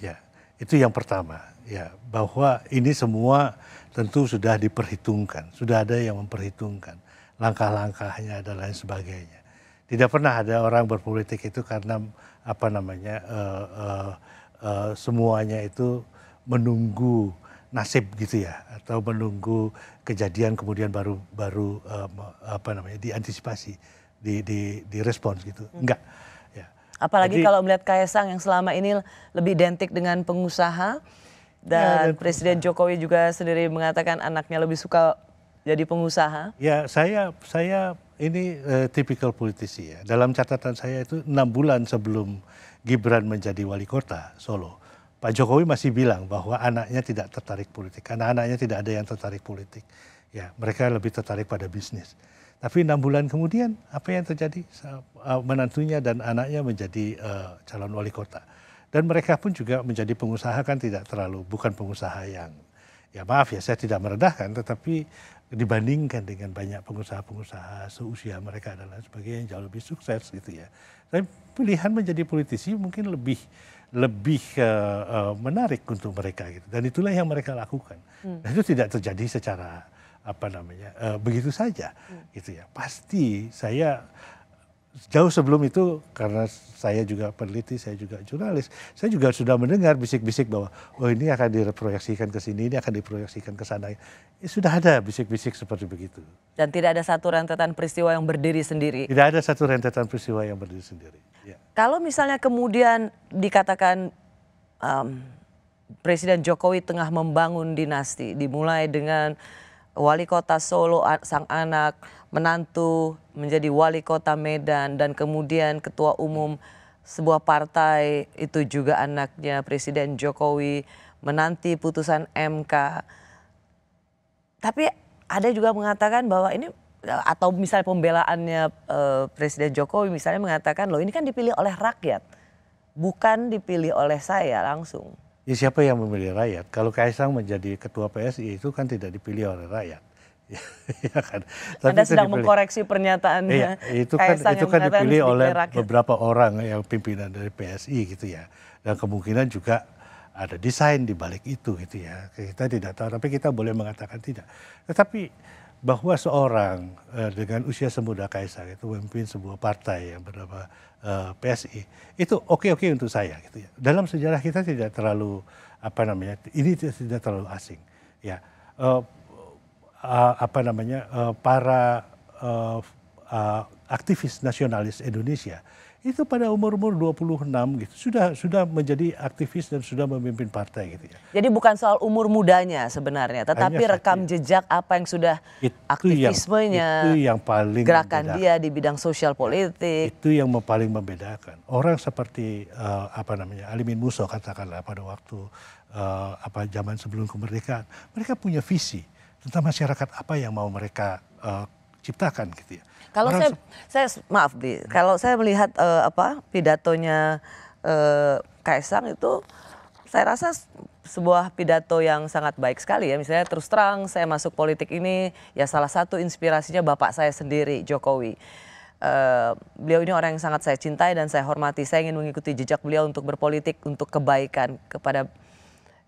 Ya, itu yang pertama. Ya, bahwa ini semua tentu sudah diperhitungkan, sudah ada yang memperhitungkan langkah-langkahnya dan lain sebagainya. Tidak pernah ada orang berpolitik itu karena apa namanya uh, uh, uh, semuanya itu menunggu nasib gitu ya atau menunggu kejadian kemudian baru baru um, apa namanya diantisipasi di di direspons gitu hmm. enggak ya apalagi Jadi, kalau melihat Kaisang yang selama ini lebih identik dengan pengusaha iya, dan, ya, Presiden pengusaha. Jokowi juga sendiri mengatakan anaknya lebih suka jadi pengusaha. Ya, saya saya ini uh, tipikal politisi ya. Dalam catatan saya itu enam bulan sebelum Gibran menjadi wali kota Solo, Pak Jokowi masih bilang bahwa anaknya tidak tertarik politik. Karena anaknya tidak ada yang tertarik politik. Ya, mereka lebih tertarik pada bisnis. Tapi enam bulan kemudian, apa yang terjadi? E, menantunya dan anaknya menjadi uh, calon wali kota. Dan mereka pun juga menjadi pengusaha kan tidak terlalu, bukan pengusaha yang, ya maaf ya saya tidak meredahkan, tetapi dibandingkan dengan banyak pengusaha-pengusaha seusia mereka adalah sebagai yang jauh lebih sukses gitu ya. Tapi pilihan menjadi politisi mungkin lebih lebih uh, uh, menarik untuk mereka gitu. Dan itulah yang mereka lakukan. Hmm. Dan itu tidak terjadi secara apa namanya uh, begitu saja hmm. gitu ya. Pasti saya jauh sebelum itu karena saya juga peneliti, saya juga jurnalis, saya juga sudah mendengar bisik-bisik bahwa oh ini akan diproyeksikan ke sini, ini akan diproyeksikan ke sana. Ya, sudah ada bisik-bisik seperti begitu. Dan tidak ada satu rentetan peristiwa yang berdiri sendiri. Tidak ada satu rentetan peristiwa yang berdiri sendiri. Ya. Kalau misalnya kemudian dikatakan um, Presiden Jokowi tengah membangun dinasti, dimulai dengan wali kota Solo sang anak, menantu menjadi wali kota Medan dan kemudian ketua umum sebuah partai itu juga anaknya Presiden Jokowi menanti putusan MK. Tapi ada juga mengatakan bahwa ini atau misalnya pembelaannya eh, Presiden Jokowi misalnya mengatakan loh ini kan dipilih oleh rakyat bukan dipilih oleh saya langsung. Ya siapa yang memilih rakyat? Kalau Kaisang menjadi ketua PSI itu kan tidak dipilih oleh rakyat ya *laughs* kan? Tapi Anda sedang dipilih. mengkoreksi pernyataannya. Iya, eh, itu kan Kaisang itu kan dipilih oleh rakyat. beberapa orang yang pimpinan dari PSI gitu ya. Dan kemungkinan juga ada desain di balik itu gitu ya. Kita tidak tahu, tapi kita boleh mengatakan tidak. Tetapi bahwa seorang eh, dengan usia semuda Kaisang itu memimpin sebuah partai yang bernama eh, PSI itu oke-oke untuk saya gitu ya. Dalam sejarah kita tidak terlalu apa namanya ini tidak terlalu asing ya. Eh, uh, apa namanya uh, para uh, uh, aktivis nasionalis Indonesia itu pada umur-umur 26 gitu sudah sudah menjadi aktivis dan sudah memimpin partai gitu ya. Jadi bukan soal umur mudanya sebenarnya, tetapi Hanya rekam jejak apa yang sudah itu aktivismenya, yang, itu yang paling gerakan membedakan. dia di bidang sosial politik. Itu yang paling membedakan. Orang seperti uh, apa namanya Alimin Muso katakanlah pada waktu uh, apa zaman sebelum kemerdekaan, mereka punya visi tentang masyarakat apa yang mau mereka uh, ciptakan gitu ya. Kalau saya saya maaf bi, hmm. kalau saya melihat uh, apa pidatonya uh, Kaisang itu saya rasa sebuah pidato yang sangat baik sekali ya. Misalnya terus terang saya masuk politik ini ya salah satu inspirasinya bapak saya sendiri Jokowi. Uh, beliau ini orang yang sangat saya cintai dan saya hormati. Saya ingin mengikuti jejak beliau untuk berpolitik untuk kebaikan kepada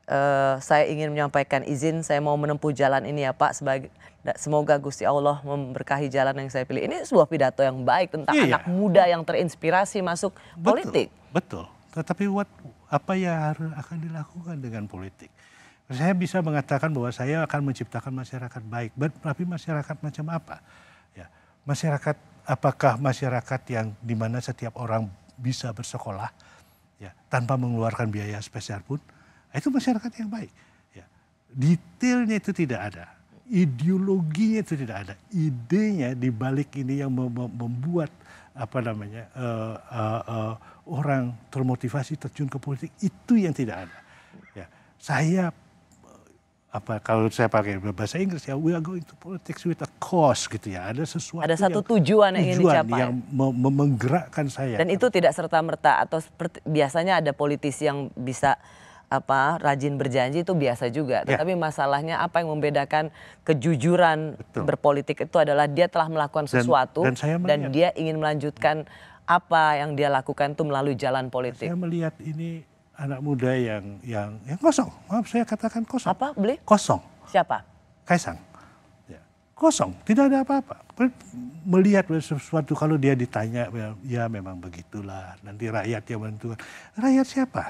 uh, saya ingin menyampaikan izin saya mau menempuh jalan ini ya Pak sebagai semoga Gusti Allah memberkahi jalan yang saya pilih. Ini sebuah pidato yang baik tentang iya. anak muda yang terinspirasi masuk betul, politik. Betul. Tetapi what apa yang harus akan dilakukan dengan politik? Saya bisa mengatakan bahwa saya akan menciptakan masyarakat baik, tapi masyarakat macam apa? Ya, masyarakat apakah masyarakat yang dimana setiap orang bisa bersekolah ya tanpa mengeluarkan biaya spesial pun? itu masyarakat yang baik. Ya. Detailnya itu tidak ada, ideologinya itu tidak ada, idenya di balik ini yang membuat apa namanya uh, uh, uh, orang termotivasi terjun ke politik itu yang tidak ada. Ya. Saya apa kalau saya pakai bahasa Inggris ya we are going to politics with a cause gitu ya ada sesuatu ada satu yang, tujuan yang ingin dicapai yang me menggerakkan saya dan itu tidak serta merta atau seperti, biasanya ada politisi yang bisa apa rajin berjanji itu biasa juga. Ya. Tetapi ya. masalahnya apa yang membedakan kejujuran Betul. berpolitik itu adalah dia telah melakukan sesuatu dan, dan, dan dia ingin melanjutkan apa yang dia lakukan itu melalui jalan politik. Saya melihat ini anak muda yang yang yang kosong. Maaf saya katakan kosong. Apa? Beli? Kosong. Siapa? Kaisang. Ya. Kosong, tidak ada apa-apa. Melihat sesuatu kalau dia ditanya ya, ya memang begitulah nanti rakyat yang menentukan. Rakyat siapa?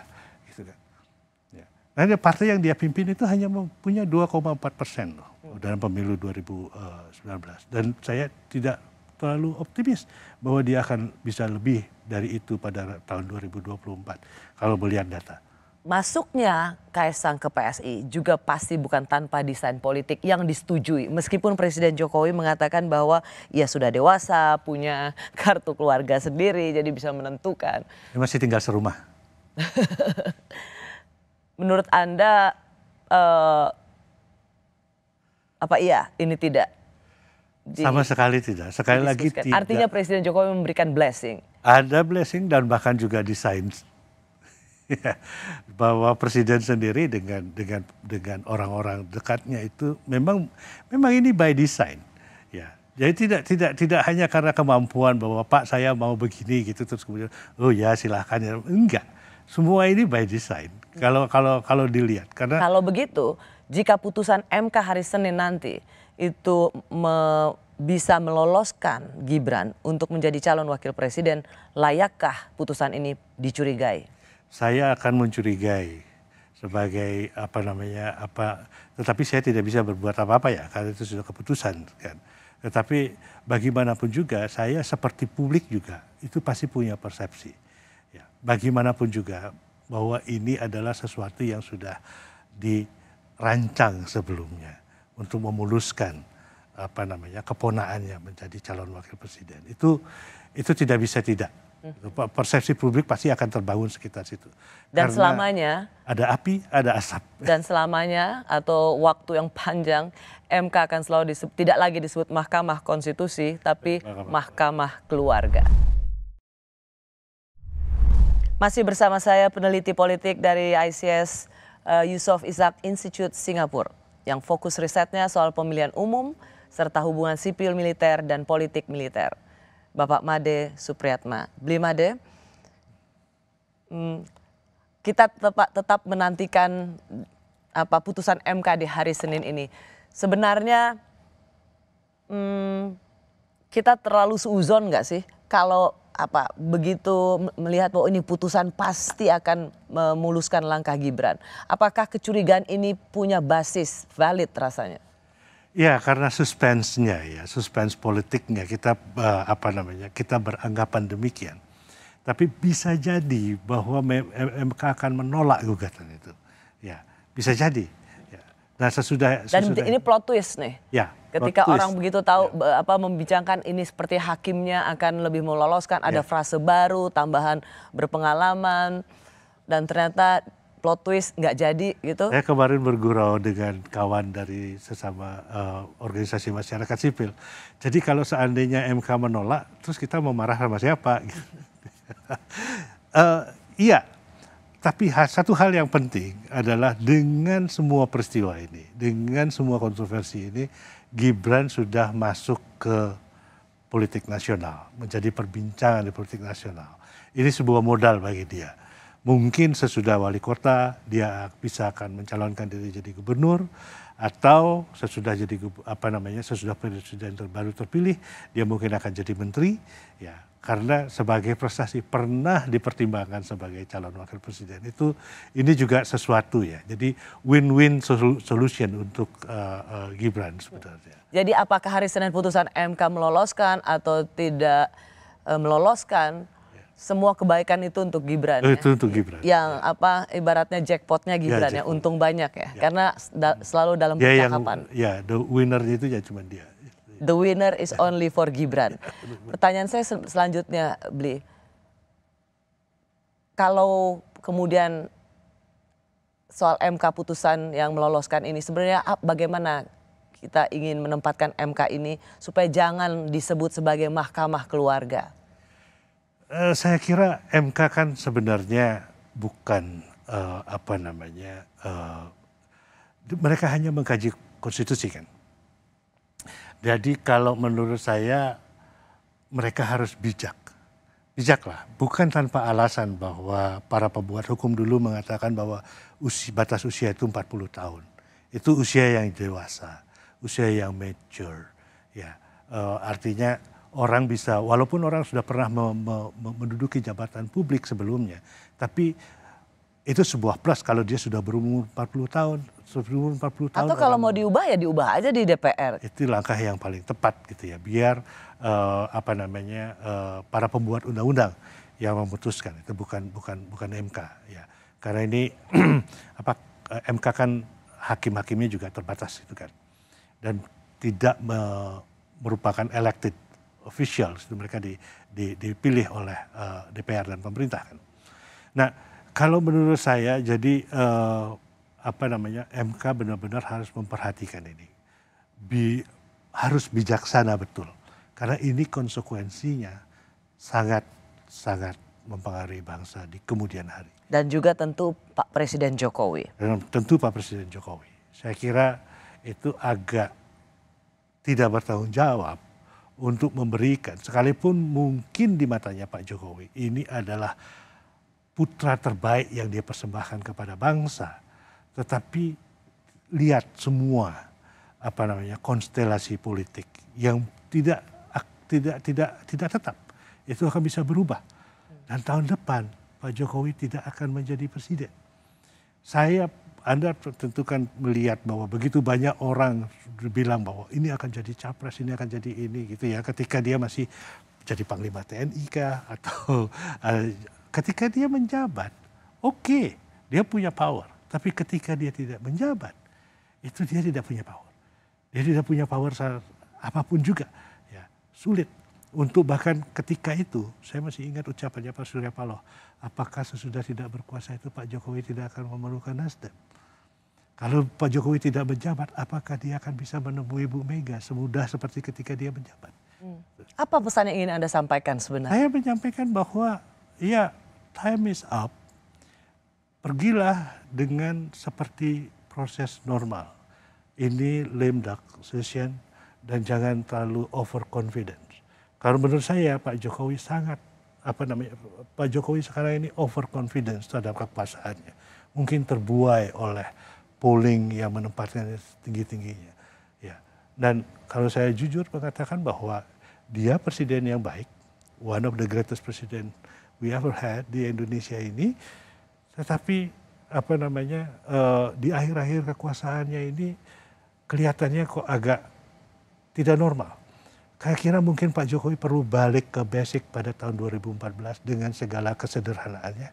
Karena partai yang dia pimpin itu hanya punya 2,4 persen loh dalam pemilu 2019. Eh, Dan saya tidak terlalu optimis bahwa dia akan bisa lebih dari itu pada tahun 2024 kalau melihat data. Masuknya Kaisang ke PSI juga pasti bukan tanpa desain politik yang disetujui. Meskipun Presiden Jokowi mengatakan bahwa ia sudah dewasa, punya *laughs* kartu keluarga sendiri, jadi bisa menentukan. Dia masih tinggal serumah. *laughs* menurut Anda uh, apa iya ini tidak? Di, Sama sekali tidak. Sekali lagi tidak. Artinya Presiden Jokowi memberikan blessing. Ada blessing dan bahkan juga desain *laughs* ya, bahwa presiden sendiri dengan dengan dengan orang-orang dekatnya itu memang memang ini by design ya jadi tidak tidak tidak hanya karena kemampuan bahwa Pak saya mau begini gitu terus kemudian oh ya silahkan ya enggak semua ini by design. Kalau kalau kalau dilihat karena Kalau begitu, jika putusan MK hari Senin nanti itu me, bisa meloloskan Gibran untuk menjadi calon wakil presiden, layakkah putusan ini dicurigai? Saya akan mencurigai sebagai apa namanya apa tetapi saya tidak bisa berbuat apa-apa ya karena itu sudah keputusan kan. Tetapi bagaimanapun juga saya seperti publik juga itu pasti punya persepsi bagaimanapun juga bahwa ini adalah sesuatu yang sudah dirancang sebelumnya untuk memuluskan apa namanya keponaannya menjadi calon wakil presiden itu itu tidak bisa tidak hmm. persepsi publik pasti akan terbangun sekitar situ dan Karena selamanya ada api ada asap dan selamanya atau waktu yang panjang MK akan selalu disebut, tidak lagi disebut Mahkamah Konstitusi tapi Mahkamah, Mahkamah Keluarga. Masih bersama saya peneliti politik dari ICS eh, Yusof Ishak Institute Singapura yang fokus risetnya soal pemilihan umum serta hubungan sipil militer dan politik militer. Bapak Made Supriyatma. Beli Made, hmm, kita tetap, tetap menantikan apa putusan MK di hari Senin ini. Sebenarnya hmm, kita terlalu seuzon nggak sih kalau apa begitu melihat bahwa ini putusan pasti akan memuluskan langkah Gibran. Apakah kecurigaan ini punya basis valid rasanya? Ya karena suspensnya ya, suspens politiknya kita eh, apa namanya kita beranggapan demikian. Tapi bisa jadi bahwa MK akan menolak gugatan itu. Ya bisa jadi. Nah sesudah, sesudah dan ini plot twist nih. Ya. Ketika orang begitu tahu ya. Eh, apa membicarakan ini seperti hakimnya akan lebih meloloskan, ada ya. frase baru, tambahan berpengalaman, dan ternyata plot twist nggak jadi gitu. Saya kemarin bergurau dengan kawan dari sesama uh, organisasi masyarakat sipil. Jadi kalau seandainya MK menolak, terus kita mau marah sama siapa? uh, *laughs* iya, tapi satu hal yang penting adalah dengan semua peristiwa ini, dengan semua kontroversi ini, Gibran sudah masuk ke politik nasional, menjadi perbincangan di politik nasional. Ini sebuah modal bagi dia. Mungkin sesudah wali kota dia bisa akan mencalonkan diri jadi gubernur atau sesudah jadi apa namanya sesudah presiden terbaru terpilih dia mungkin akan jadi menteri ya karena sebagai prestasi pernah dipertimbangkan sebagai calon wakil presiden itu ini juga sesuatu ya jadi win-win solution untuk uh, uh, Gibran sebenarnya. Jadi apakah hari Senin putusan MK meloloskan atau tidak uh, meloloskan ya. semua kebaikan itu untuk Gibran? Oh, ya? Itu untuk Gibran. Yang ya. apa ibaratnya jackpotnya ya, Gibran ya, jackpot. ya untung banyak ya, ya. karena da selalu dalam ya, percakapan. Yang, ya the winner itu ya cuma dia. The winner is only for Gibran. Pertanyaan saya sel selanjutnya, Bli. Kalau kemudian soal MK putusan yang meloloskan ini, sebenarnya bagaimana kita ingin menempatkan MK ini supaya jangan disebut sebagai mahkamah keluarga? Uh, saya kira MK kan sebenarnya bukan uh, apa namanya, uh, mereka hanya mengkaji konstitusi kan jadi kalau menurut saya mereka harus bijak. Bijaklah, bukan tanpa alasan bahwa para pembuat hukum dulu mengatakan bahwa usia, batas usia itu 40 tahun. Itu usia yang dewasa, usia yang mature. Ya, e, artinya orang bisa, walaupun orang sudah pernah me, me, me, menduduki jabatan publik sebelumnya, tapi itu sebuah plus kalau dia sudah berumur 40 tahun. Sebelum 40 tahun. Atau kalau mau diubah ya diubah aja di DPR. Itu langkah yang paling tepat gitu ya. Biar uh, apa namanya uh, para pembuat undang-undang yang memutuskan itu bukan bukan bukan MK ya. Karena ini *clears throat* apa eh, MK kan hakim-hakimnya juga terbatas itu kan. Dan tidak me, merupakan elected officials mereka di, di, dipilih oleh uh, DPR dan pemerintah kan. Nah, kalau menurut saya jadi uh, apa namanya MK benar-benar harus memperhatikan ini. Bi, harus bijaksana betul. Karena ini konsekuensinya sangat sangat mempengaruhi bangsa di kemudian hari. Dan juga tentu Pak Presiden Jokowi. Dan tentu Pak Presiden Jokowi. Saya kira itu agak tidak bertanggung jawab untuk memberikan sekalipun mungkin di matanya Pak Jokowi ini adalah putra terbaik yang dia persembahkan kepada bangsa, tetapi lihat semua apa namanya konstelasi politik yang tidak tidak tidak tidak tetap itu akan bisa berubah dan tahun depan Pak Jokowi tidak akan menjadi presiden. Saya Anda tentukan melihat bahwa begitu banyak orang bilang bahwa ini akan jadi capres, ini akan jadi ini gitu ya ketika dia masih jadi panglima TNI kah atau *laughs* eh, Ketika dia menjabat, oke, okay, dia punya power. Tapi ketika dia tidak menjabat, itu dia tidak punya power. Dia tidak punya power saat apapun juga. Ya, sulit untuk bahkan ketika itu saya masih ingat ucapannya Pak Surya Paloh, apakah sesudah tidak berkuasa itu Pak Jokowi tidak akan memerlukan Nasdem? Kalau Pak Jokowi tidak menjabat, apakah dia akan bisa menemui ibu Mega semudah seperti ketika dia menjabat? Hmm. Apa pesan yang ingin Anda sampaikan sebenarnya? Saya menyampaikan bahwa Iya, time is up, pergilah dengan seperti proses normal. Ini lame duck session dan jangan terlalu over confidence. Kalau menurut saya Pak Jokowi sangat apa namanya Pak Jokowi sekarang ini over confidence terhadap kekuasaannya. Mungkin terbuai oleh polling yang menempatkan tinggi-tingginya. Ya. Dan kalau saya jujur mengatakan bahwa dia presiden yang baik, one of the greatest president we ever had di Indonesia ini. Tetapi apa namanya uh, di akhir-akhir kekuasaannya ini kelihatannya kok agak tidak normal. Saya kira mungkin Pak Jokowi perlu balik ke basic pada tahun 2014 dengan segala kesederhanaannya,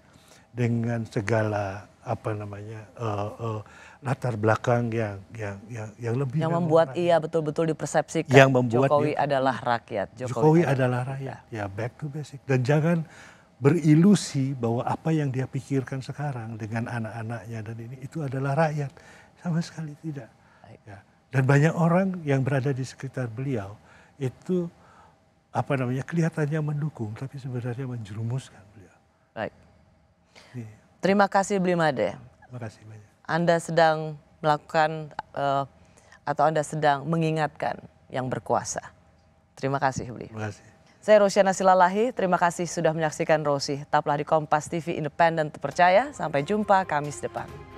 dengan segala apa namanya uh, uh, latar belakang yang yang yang, yang lebih yang membuat rakyat. ia betul-betul dipersepsikan yang membuat Jokowi dia, adalah rakyat Jokowi, Jokowi adalah rakyat ya. ya back to basic dan jangan berilusi bahwa apa yang dia pikirkan sekarang dengan anak-anaknya dan ini itu adalah rakyat sama sekali tidak ya. dan banyak orang yang berada di sekitar beliau itu apa namanya kelihatannya mendukung tapi sebenarnya menjerumuskan beliau. Baik. Ini. Iya. Terima kasih Bli Made Terima kasih banyak. Anda sedang melakukan uh, atau Anda sedang mengingatkan yang berkuasa. Terima kasih Bli. Terima kasih. Saya Rosiana Silalahi, terima kasih sudah menyaksikan Rosi. Tetaplah di Kompas TV Independen Terpercaya. Sampai jumpa Kamis depan.